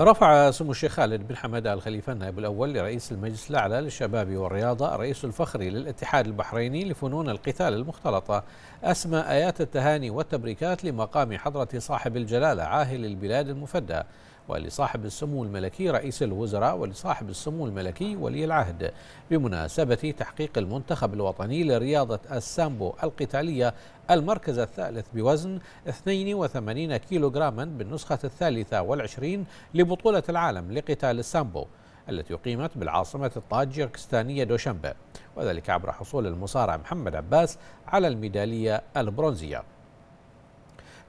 رفع سمو الشيخ خالد بن حمد آل خليفة النائب الأول لرئيس المجلس الأعلى للشباب والرياضة الرئيس الفخري للاتحاد البحريني لفنون القتال المختلطة أسمى آيات التهاني والتبريكات لمقام حضرة صاحب الجلالة عاهل البلاد المفدى ولصاحب السمو الملكي رئيس الوزراء ولصاحب السمو الملكي ولي العهد بمناسبة تحقيق المنتخب الوطني لرياضة السامبو القتالية المركز الثالث بوزن 82 كيلوغراما بالنسخة الثالثة والعشرين لبطولة العالم لقتال السامبو التي أقيمت بالعاصمة الطاجكستانية دوشنبه وذلك عبر حصول المصارع محمد عباس على الميدالية البرونزية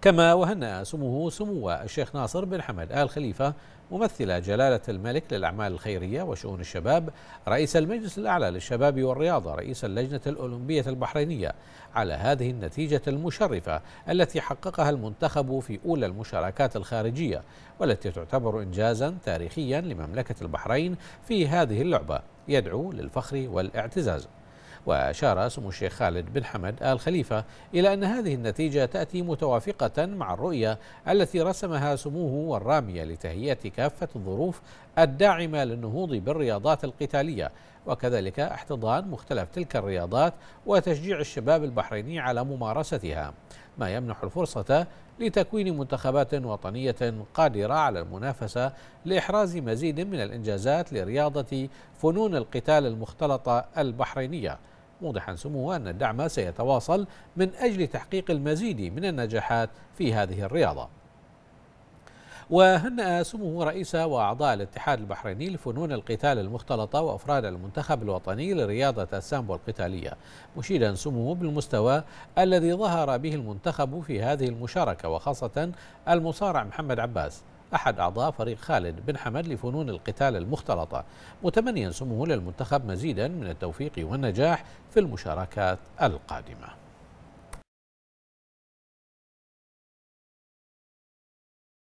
كما وهنا سموه سمو الشيخ ناصر بن حمد آل خليفة ممثل جلالة الملك للأعمال الخيرية وشؤون الشباب رئيس المجلس الأعلى للشباب والرياضة رئيس اللجنة الأولمبية البحرينية على هذه النتيجة المشرفة التي حققها المنتخب في أولى المشاركات الخارجية والتي تعتبر إنجازا تاريخيا لمملكة البحرين في هذه اللعبة يدعو للفخر والاعتزاز وأشار سمو الشيخ خالد بن حمد آل خليفة إلى أن هذه النتيجة تأتي متوافقة مع الرؤية التي رسمها سموه والرامية لتهيئة كافة الظروف الداعمة للنهوض بالرياضات القتالية وكذلك احتضان مختلف تلك الرياضات وتشجيع الشباب البحريني على ممارستها ما يمنح الفرصة لتكوين منتخبات وطنية قادرة على المنافسة لإحراز مزيد من الإنجازات لرياضة فنون القتال المختلطة البحرينية موضحا سموه أن الدعم سيتواصل من أجل تحقيق المزيد من النجاحات في هذه الرياضة وهنأ سموه رئيس وأعضاء الاتحاد البحريني لفنون القتال المختلطة وأفراد المنتخب الوطني لرياضة السامبو القتالية مشيدا سموه بالمستوى الذي ظهر به المنتخب في هذه المشاركة وخاصة المصارع محمد عباس أحد أعضاء فريق خالد بن حمد لفنون القتال المختلطة متمنيا سموه للمنتخب مزيدا من التوفيق والنجاح في المشاركات القادمة